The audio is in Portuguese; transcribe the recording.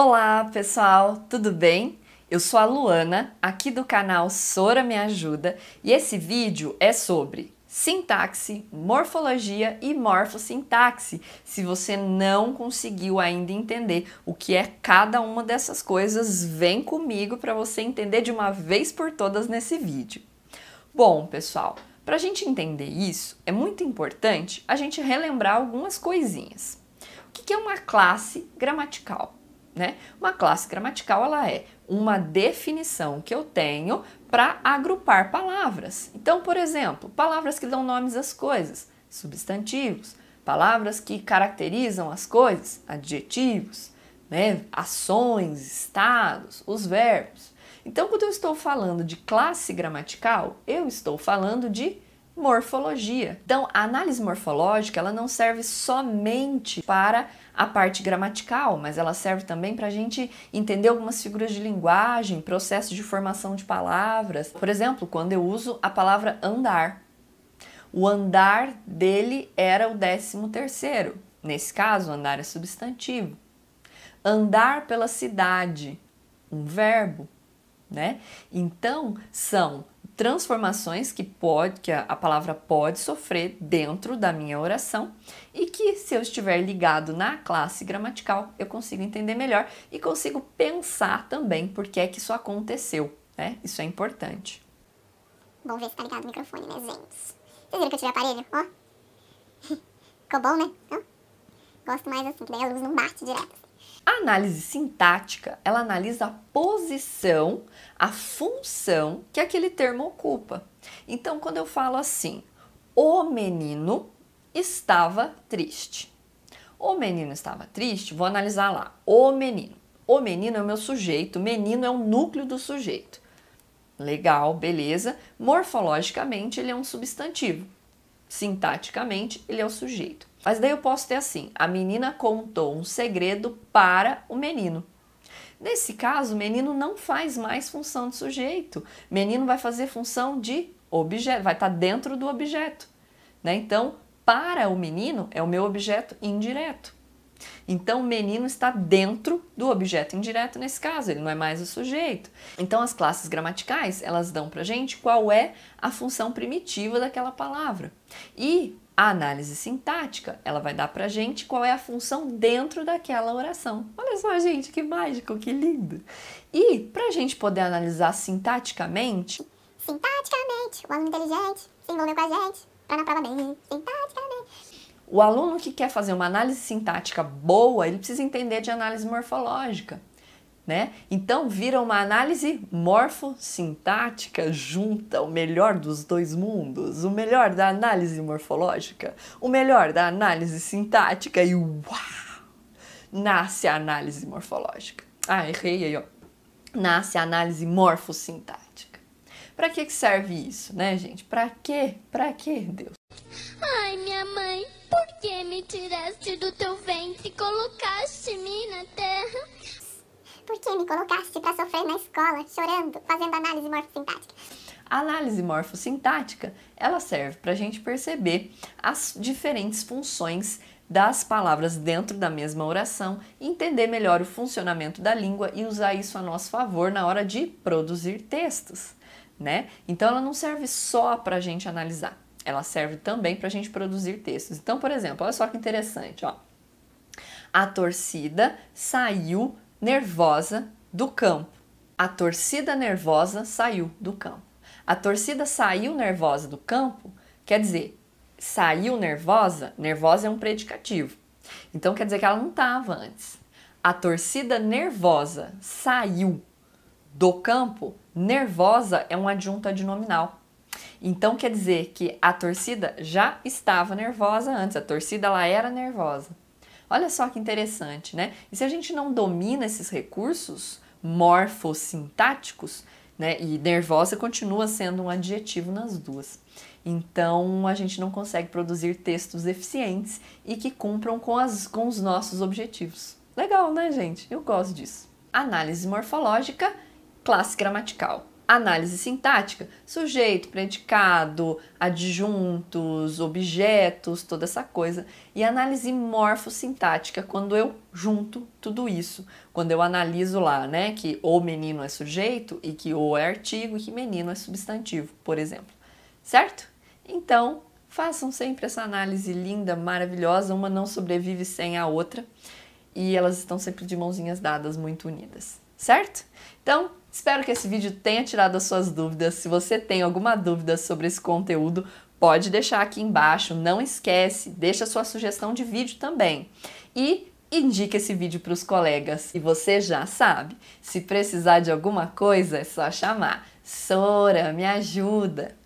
Olá, pessoal, tudo bem? Eu sou a Luana, aqui do canal Sora Me Ajuda, e esse vídeo é sobre sintaxe, morfologia e morfossintaxe. Se você não conseguiu ainda entender o que é cada uma dessas coisas, vem comigo para você entender de uma vez por todas nesse vídeo. Bom, pessoal, para a gente entender isso, é muito importante a gente relembrar algumas coisinhas. O que é uma classe gramatical? Né? Uma classe gramatical ela é uma definição que eu tenho para agrupar palavras. Então, por exemplo, palavras que dão nomes às coisas, substantivos, palavras que caracterizam as coisas, adjetivos, né? ações, estados, os verbos. Então, quando eu estou falando de classe gramatical, eu estou falando de morfologia. Então, a análise morfológica ela não serve somente para a parte gramatical, mas ela serve também para a gente entender algumas figuras de linguagem, processos de formação de palavras. Por exemplo, quando eu uso a palavra andar, o andar dele era o décimo terceiro. Nesse caso, andar é substantivo. Andar pela cidade, um verbo, né? Então, são transformações que pode, que a palavra pode sofrer dentro da minha oração e que se eu estiver ligado na classe gramatical, eu consigo entender melhor e consigo pensar também por que é que isso aconteceu, né? Isso é importante. Bom ver se tá ligado o microfone, né, gente? Vocês viram que eu tive aparelho? Ó. Ficou bom, né? Então, gosto mais assim, que daí a luz não bate direto. A análise sintática, ela analisa a posição, a função que aquele termo ocupa. Então, quando eu falo assim, o menino estava triste. O menino estava triste, vou analisar lá. O menino. O menino é o meu sujeito, o menino é o núcleo do sujeito. Legal, beleza. Morfologicamente, ele é um substantivo sintaticamente, ele é o sujeito. Mas daí eu posso ter assim: a menina contou um segredo para o menino. Nesse caso, menino não faz mais função de sujeito. Menino vai fazer função de objeto, vai estar tá dentro do objeto. Né? Então, para o menino é o meu objeto indireto. Então, o menino está dentro do objeto indireto nesse caso, ele não é mais o sujeito. Então, as classes gramaticais, elas dão pra gente qual é a função primitiva daquela palavra. E a análise sintática, ela vai dar pra gente qual é a função dentro daquela oração. Olha só, gente, que mágico, que lindo! E pra gente poder analisar sintaticamente... Sintaticamente, o aluno inteligente se envolveu com a gente pra na prova bem sintaticamente. O aluno que quer fazer uma análise sintática boa, ele precisa entender de análise morfológica. Né? Então vira uma análise morfossintática junta o melhor dos dois mundos, o melhor da análise morfológica, o melhor da análise sintática e uau! Nasce a análise morfológica. Ah, errei aí, ó. Nasce a análise morfossintática. Para que que serve isso, né, gente? Para quê? Para quê, Deus? Ai, minha mãe. Por que me tiraste do teu ventre e colocaste-me na terra? Por que me colocaste para sofrer na escola, chorando, fazendo análise morfossintática? A análise morfossintática, ela serve para a gente perceber as diferentes funções das palavras dentro da mesma oração, entender melhor o funcionamento da língua e usar isso a nosso favor na hora de produzir textos, né? Então ela não serve só para a gente analisar, ela serve também para a gente produzir textos. Então, por exemplo, olha só que interessante, ó. A torcida saiu nervosa do campo. A torcida nervosa saiu do campo. A torcida saiu nervosa do campo quer dizer, saiu nervosa, nervosa é um predicativo. Então quer dizer que ela não estava antes. A torcida nervosa saiu do campo, nervosa é um adjunto adnominal. Então quer dizer que a torcida já estava nervosa antes, a torcida ela era nervosa. Olha só que interessante, né? E se a gente não domina esses recursos morfossintáticos, né? E nervosa continua sendo um adjetivo nas duas. Então a gente não consegue produzir textos eficientes e que cumpram com, as, com os nossos objetivos. Legal, né, gente? Eu gosto disso. Análise morfológica, classe gramatical. Análise sintática, sujeito, predicado, adjuntos, objetos, toda essa coisa. E análise morfossintática, quando eu junto tudo isso. Quando eu analiso lá, né, que o menino é sujeito e que o é artigo e que menino é substantivo, por exemplo. Certo? Então, façam sempre essa análise linda, maravilhosa, uma não sobrevive sem a outra. E elas estão sempre de mãozinhas dadas, muito unidas, certo? Então, Espero que esse vídeo tenha tirado as suas dúvidas. Se você tem alguma dúvida sobre esse conteúdo, pode deixar aqui embaixo. Não esquece, deixa sua sugestão de vídeo também. E indica esse vídeo para os colegas. E você já sabe, se precisar de alguma coisa, é só chamar. Sora, me ajuda!